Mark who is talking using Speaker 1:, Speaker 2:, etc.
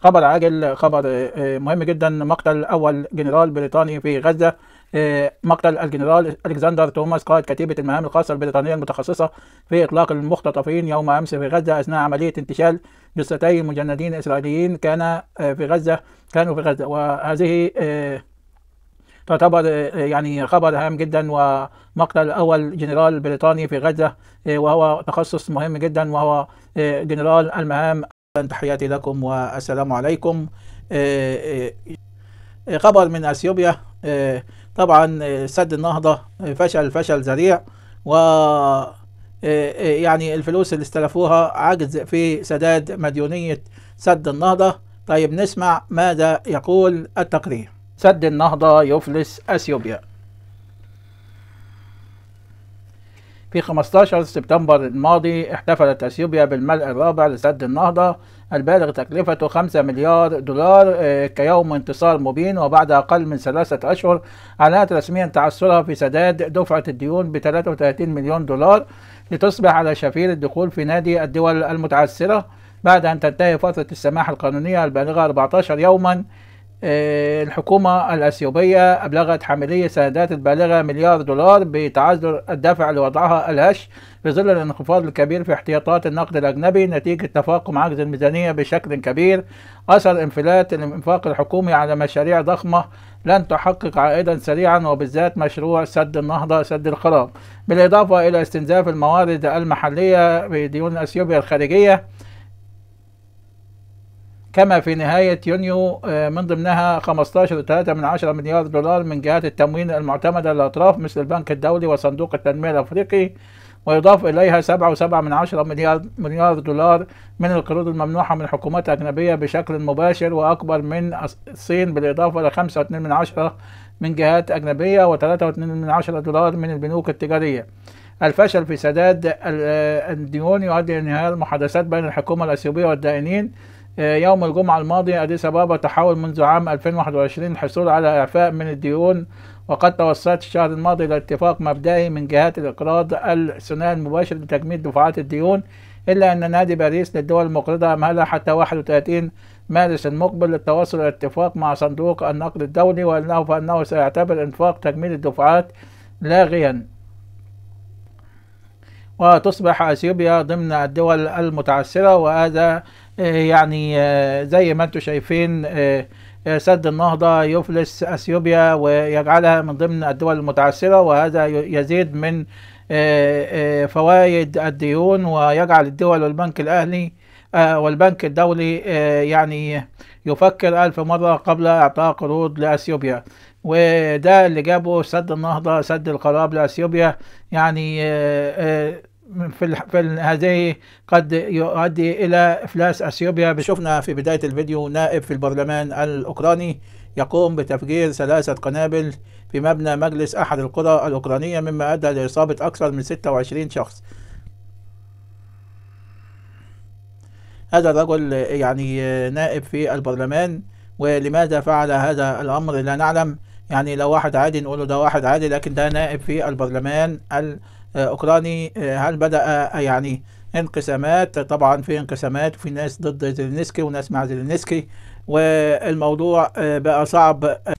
Speaker 1: خبر عاجل خبر آه، مهم جدا مقتل اول جنرال بريطاني في غزه آه، مقتل الجنرال الكسندر توماس قائد كتيبه المهام الخاصه البريطانيه المتخصصه في اطلاق المختطفين يوم امس في غزه اثناء عمليه انتشال جثتي مجندين اسرائيليين كان آه، في غزه كانوا في غزه وهذه تعتبر آه، آه، يعني خبر هام جدا ومقتل أول جنرال بريطاني في غزة آه، وهو تخصص مهم جدا وهو جنرال المهام تحياتي لكم والسلام عليكم خبر من اثيوبيا طبعا سد النهضه فشل فشل ذريع و يعني الفلوس اللي استلفوها عجز في سداد مديونيه سد النهضه طيب نسمع ماذا يقول التقرير سد النهضة يفلس أثيوبيا في 15 سبتمبر الماضي احتفلت اثيوبيا بالملء الرابع لسد النهضه البالغ تكلفته 5 مليار دولار آه، كيوم انتصار مبين وبعد اقل من ثلاثه اشهر اعلنت رسميا تعثرها في سداد دفعه الديون ب 33 مليون دولار لتصبح على شفير الدخول في نادي الدول المتعثره بعد ان تنتهي فتره السماح القانونيه البالغه 14 يوما الحكومة الأثيوبية أبلغت حاملي السندات البالغة مليار دولار بتعذر الدفع لوضعها الهش في ظل الانخفاض الكبير في احتياطات النقد الأجنبي نتيجة تفاقم عجز الميزانية بشكل كبير أثر انفلات الإنفاق الحكومي على مشاريع ضخمة لن تحقق عائدا سريعا وبالذات مشروع سد النهضة سد الخراب بالإضافة إلى استنزاف الموارد المحلية بديون أثيوبيا الخارجية كما في نهاية يونيو آه، من ضمنها 15.3 من عشرة مليار دولار من جهات التموين المعتمدة للأطراف مثل البنك الدولي وصندوق التنمية الأفريقي ويضاف إليها 7.7 من عشرة مليار مليار دولار من القروض الممنوحة من حكومات أجنبية بشكل مباشر وأكبر من الصين بالإضافة إلى 5.2 من عشرة من جهات أجنبية و3.2 من عشرة دولار من البنوك التجارية الفشل في سداد آه، الديون يؤدي إلى نهاية المحادثات بين الحكومة الأثيوبية والدائنين يوم الجمعة الماضي أديس أبابا تحاول منذ عام 2021 الحصول على إعفاء من الديون وقد توصلت الشهر الماضي إلى اتفاق مبدئي من جهات الإقراض الثنائي المباشر لتجميد دفعات الديون إلا أن نادي باريس للدول المقرضة أمهلها حتى 31 مارس المقبل للتوصل إلى اتفاق مع صندوق النقد الدولي وأنه فأنه سيعتبر إنفاق تجميد الدفعات لاغيا وتصبح اثيوبيا ضمن الدول المتعثره وهذا آه، يعني آه، زي ما انتم شايفين آه، سد النهضة يفلس أثيوبيا ويجعلها من ضمن الدول المتعثرة وهذا يزيد من فوائد الديون ويجعل الدول والبنك الأهلي والبنك الدولي يعني يفكر ألف مرة قبل إعطاء قروض لأثيوبيا وده اللي جابه سد النهضة سد القراب لأثيوبيا يعني في, في هذه قد يؤدي الى افلاس اثيوبيا شفنا في بدايه الفيديو نائب في البرلمان الاوكراني يقوم بتفجير ثلاثه قنابل في مبنى مجلس احد القرى الاوكرانيه مما ادى لاصابه اكثر من 26 شخص هذا الرجل يعني نائب في البرلمان ولماذا فعل هذا الامر لا نعلم يعني لو واحد عادي نقول ده واحد عادي لكن ده نائب في البرلمان الاوكراني آه، اوكراني آه، هل بدا آه، يعني انقسامات طبعا في انقسامات وفي ناس ضد زيلينسكي وناس مع زيلينسكي والموضوع بقى صعب